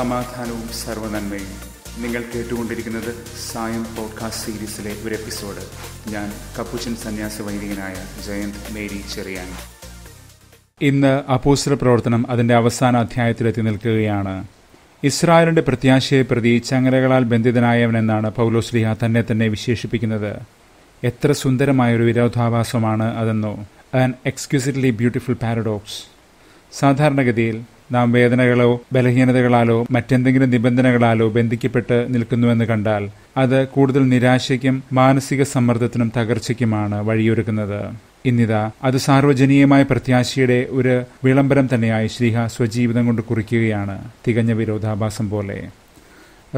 സമാധാനവും സർവനന്മയും നിങ്ങൾ കേട്ടുകൊണ്ടിരിക്കുന്നത് സായം പോഡ്കാസ്റ്റ് സീരീസിലെ ഒരു എപ്പിസോഡ് ഞാൻ കപ്പുച്ചൻ സന്യാസ വൈദികനായ ജയന്ത് മേരി ചെറിയാൻ ഇന്ന് അപ്പോസ്റ്റൽ പ്രവർത്തനം അതിന്റെ അവസാന അധ്യായത്തിലെത്തി നിൽക്കുകയാണ് ഇസ്രായേലിന്റെ പ്രത്യാശയെ പ്രതി ചങ്ങലകളാൽ ബന്ധിതനായവനെന്നാണ് പൗലോസ്ലിഹ തന്നെ തന്നെ വിശേഷിപ്പിക്കുന്നത് എത്ര സുന്ദരമായൊരു വിരോധാഭാസമാണ് അതെന്നോ ആൻ എക്സ്ക്യൂസിറ്റ്ലി ബ്യൂട്ടിഫുൾ പാരഡോക്സ് സാധാരണഗതിയിൽ നാം വേദനകളോ ബലഹീനതകളാലോ മറ്റെന്തെങ്കിലും നിബന്ധനകളാലോ ബന്ധിക്കപ്പെട്ട് നിൽക്കുന്നുവെന്ന് കണ്ടാൽ അത് കൂടുതൽ നിരാശയ്ക്കും മാനസിക സമ്മർദ്ദത്തിനും തകർച്ചയ്ക്കുമാണ് വഴിയൊരുക്കുന്നത് ഇന്നിതാ അത് സാർവജനീയമായ പ്രത്യാശയുടെ ഒരു വിളംബരം തന്നെയായി ശ്രീഹ സ്വജീവിതം കൊണ്ട് കുറിക്കുകയാണ് തികഞ്ഞ വിരോധാഭാസം പോലെ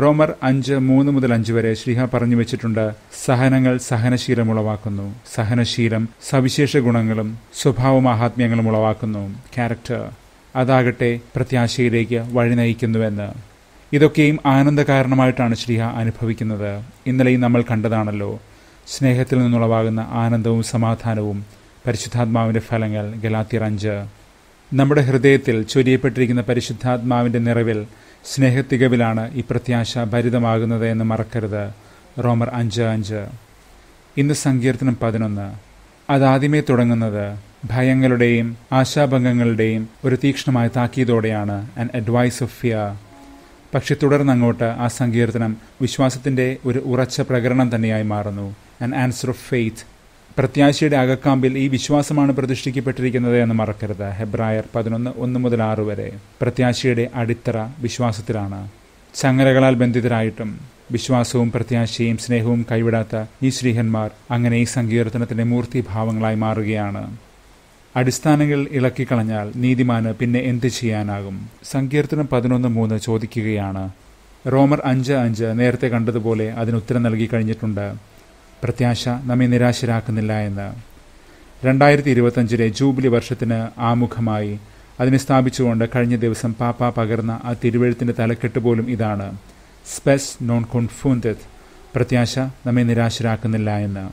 റോമർ അഞ്ച് മൂന്ന് മുതൽ അഞ്ച് വരെ ശ്രീഹ പറഞ്ഞു വെച്ചിട്ടുണ്ട് സഹനങ്ങൾ സഹനശീലം ഉളവാക്കുന്നു സഹനശീലം സവിശേഷ ഗുണങ്ങളും സ്വഭാവ മാഹാത്മ്യങ്ങളും ഉളവാക്കുന്നു ക്യാരക്ടർ അതാകട്ടെ പ്രത്യാശയിലേക്ക് വഴി നയിക്കുന്നുവെന്ന് ഇതൊക്കെയും ആനന്ദകാരണമായിട്ടാണ് ശ്രീഹ അനുഭവിക്കുന്നത് ഇന്നലെയും നമ്മൾ കണ്ടതാണല്ലോ സ്നേഹത്തിൽ നിന്നുളവാകുന്ന ആനന്ദവും സമാധാനവും പരിശുദ്ധാത്മാവിന്റെ ഫലങ്ങൾ ഗലാത്തിയർ അഞ്ച് നമ്മുടെ ഹൃദയത്തിൽ ചൊരിയപ്പെട്ടിരിക്കുന്ന പരിശുദ്ധാത്മാവിന്റെ നിറവിൽ സ്നേഹത്തികവിലാണ് ഈ പ്രത്യാശ ഭരിതമാകുന്നത് എന്ന് മറക്കരുത് റോമർ അഞ്ച് അഞ്ച് ഇന്ന് സങ്കീർത്തനം പതിനൊന്ന് അതാദ്യമേ തുടങ്ങുന്നത് ഭയങ്ങളുടെയും ആശാഭംഗങ്ങളുടെയും ഒരു തീക്ഷ്ണമായ താക്കീതോടെയാണ് ആൻ അഡ്വൈസ് ഓഫ് ഫിയർ പക്ഷെ തുടർന്നങ്ങോട്ട് ആ സങ്കീർത്തനം വിശ്വാസത്തിന്റെ ഒരു ഉറച്ച പ്രകരണം തന്നെയായി മാറുന്നു ആൻ ആൻസർ ഓഫ് ഫെയ്ത്ത് പ്രത്യാശയുടെ അകക്കാമ്പിൽ ഈ വിശ്വാസമാണ് പ്രതിഷ്ഠിക്കപ്പെട്ടിരിക്കുന്നത് എന്ന് മറക്കരുത് ഹെബ്രായർ പതിനൊന്ന് ഒന്ന് മുതൽ ആറ് വരെ പ്രത്യാശയുടെ അടിത്തറ വിശ്വാസത്തിലാണ് ചങ്ങലകളാൽ ബന്ധിതരായിട്ടും വിശ്വാസവും പ്രത്യാശയും സ്നേഹവും കൈവിടാത്ത ഈ ശ്രീഹന്മാർ അങ്ങനെ ഈ സങ്കീർത്തനത്തിന്റെ മൂർത്തിഭാവങ്ങളായി മാറുകയാണ് അടിസ്ഥാനങ്ങൾ ഇളക്കിക്കളഞ്ഞാൽ നീതിമാന് പിന്നെ എന്ത് ചെയ്യാനാകും സങ്കീർത്തനം പതിനൊന്ന് മൂന്ന് ചോദിക്കുകയാണ് റോമർ അഞ്ച് അഞ്ച് നേരത്തെ കണ്ടതുപോലെ അതിന് ഉത്തരം നൽകി കഴിഞ്ഞിട്ടുണ്ട് പ്രത്യാശ നമ്മെ നിരാശരാക്കുന്നില്ല എന്ന് രണ്ടായിരത്തി ഇരുപത്തഞ്ചിലെ ജൂബിലി വർഷത്തിന് ആമുഖമായി അതിനെ സ്ഥാപിച്ചുകൊണ്ട് കഴിഞ്ഞ ദിവസം പാപ്പ പകർന്ന ആ തിരുവഴുത്തിൻ്റെ തലക്കെട്ട് പോലും ഇതാണ് സ്പെസ് നോൺ കൊൺഫൂന്തിത് പ്രത്യാശ നമ്മെ നിരാശരാക്കുന്നില്ല എന്ന്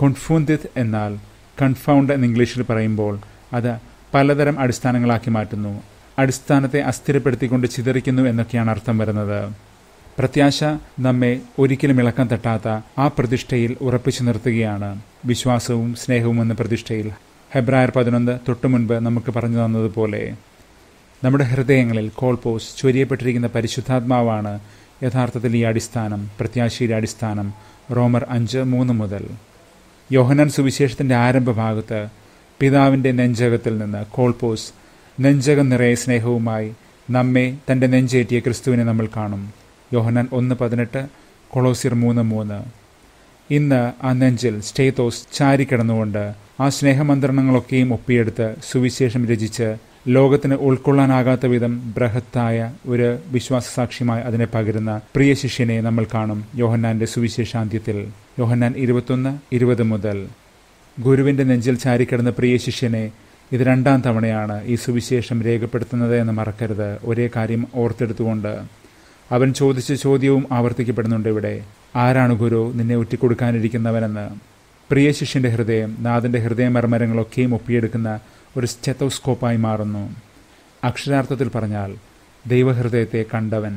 കൊൺഫൂന്തിത് എന്നാൽ കൺഫൗണ്ട് എന്ന് ഇംഗ്ലീഷിൽ പറയുമ്പോൾ അത് പലതരം അടിസ്ഥാനങ്ങളാക്കി മാറ്റുന്നു അടിസ്ഥാനത്തെ അസ്ഥിരപ്പെടുത്തിക്കൊണ്ട് ചിതറിക്കുന്നു എന്നൊക്കെയാണ് അർത്ഥം വരുന്നത് പ്രത്യാശ നമ്മെ ഒരിക്കലും ഇളക്കം തട്ടാത്ത ആ പ്രതിഷ്ഠയിൽ ഉറപ്പിച്ചു നിർത്തുകയാണ് വിശ്വാസവും സ്നേഹവും എന്ന പ്രതിഷ്ഠയിൽ ഹെബ്രായർ പതിനൊന്ന് തൊട്ടു മുൻപ് നമുക്ക് പറഞ്ഞു തന്നതുപോലെ നമ്മുടെ ഹൃദയങ്ങളിൽ കോൾപോസ് ചൊരിയപ്പെട്ടിരിക്കുന്ന പരിശുദ്ധാത്മാവാണ് യഥാർത്ഥത്തിൽ ഈ അടിസ്ഥാനം പ്രത്യാശയുടെ അടിസ്ഥാനം റോമർ അഞ്ച് മൂന്ന് മുതൽ യോഹനൻ സുവിശേഷത്തിന്റെ ആരംഭഭാഗത്ത് പിതാവിന്റെ നെഞ്ചകത്തിൽ നിന്ന് കോൾപോസ് നെഞ്ചകം നിറയെ സ്നേഹവുമായി നമ്മെ തന്റെ നെഞ്ചേറ്റിയ ക്രിസ്തുവിനെ നമ്മൾ കാണും യോഹനാൻ ഒന്ന് പതിനെട്ട് കൊളോസിർ മൂന്ന് മൂന്ന് ഇന്ന് ആ നെഞ്ചിൽ സ്റ്റേത്തോസ് ചാരിക്കിടന്നുകൊണ്ട് ആ സ്നേഹമന്ത്രണങ്ങളൊക്കെയും ഒപ്പിയെടുത്ത് സുവിശേഷം രചിച്ച് ലോകത്തിന് ഉൾക്കൊള്ളാനാകാത്ത വിധം ബൃഹത്തായ ഒരു സാക്ഷ്യമായി അതിനെ പകരുന്ന പ്രിയ ശിഷ്യനെ നമ്മൾ കാണും യോഹന്നാന്റെ സുവിശേഷാന്ത്യത്തിൽ യോഹന്നാൻ ഇരുപത്തൊന്ന് ഇരുപത് മുതൽ ഗുരുവിന്റെ നെഞ്ചിൽ ചാരിക്കിടന്ന പ്രിയ ശിഷ്യനെ ഇത് രണ്ടാം തവണയാണ് ഈ സുവിശേഷം രേഖപ്പെടുത്തുന്നത് എന്ന് മറക്കരുത് ഒരേ കാര്യം ഓർത്തെടുത്തുകൊണ്ട് അവൻ ചോദിച്ച ചോദ്യവും ആവർത്തിക്കപ്പെടുന്നുണ്ട് ഇവിടെ ആരാണ് ഗുരു നിന്നെ ഉറ്റിക്കൊടുക്കാനിരിക്കുന്നവനെന്ന് പ്രിയ ശിഷ്യന്റെ ഹൃദയം നാഥന്റെ ഹൃദയ മർമരങ്ങളൊക്കെയും ഒപ്പിയെടുക്കുന്ന ഒരു സ്റ്റെത്തോസ്കോപ്പായി മാറുന്നു അക്ഷരാർത്ഥത്തിൽ പറഞ്ഞാൽ ദൈവഹൃദയത്തെ കണ്ടവൻ